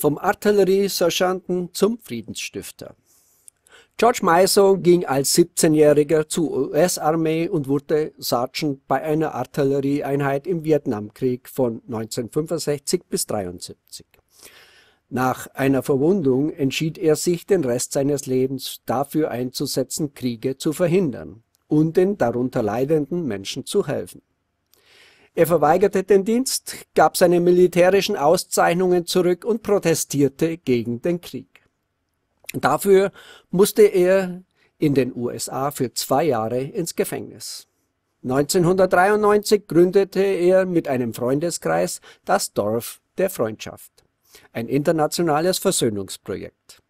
vom Artilleriesergeanten zum Friedensstifter. George Mason ging als 17-Jähriger zur US-Armee und wurde Sergeant bei einer Artillerieeinheit im Vietnamkrieg von 1965 bis 1973. Nach einer Verwundung entschied er sich, den Rest seines Lebens dafür einzusetzen, Kriege zu verhindern und den darunter leidenden Menschen zu helfen. Er verweigerte den Dienst, gab seine militärischen Auszeichnungen zurück und protestierte gegen den Krieg. Dafür musste er in den USA für zwei Jahre ins Gefängnis. 1993 gründete er mit einem Freundeskreis das Dorf der Freundschaft, ein internationales Versöhnungsprojekt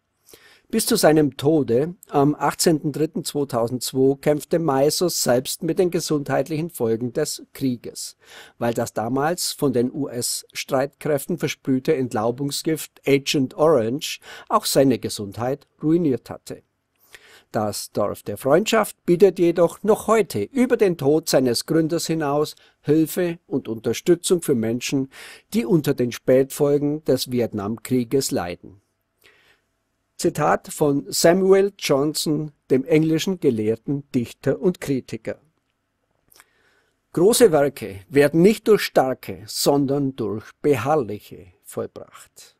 bis zu seinem Tode am 18.03.2002 kämpfte Meisos selbst mit den gesundheitlichen Folgen des Krieges, weil das damals von den US-Streitkräften versprühte Entlaubungsgift Agent Orange auch seine Gesundheit ruiniert hatte. Das Dorf der Freundschaft bietet jedoch noch heute über den Tod seines Gründers hinaus Hilfe und Unterstützung für Menschen, die unter den Spätfolgen des Vietnamkrieges leiden Zitat von Samuel Johnson, dem englischen Gelehrten, Dichter und Kritiker. Große Werke werden nicht durch starke, sondern durch beharrliche vollbracht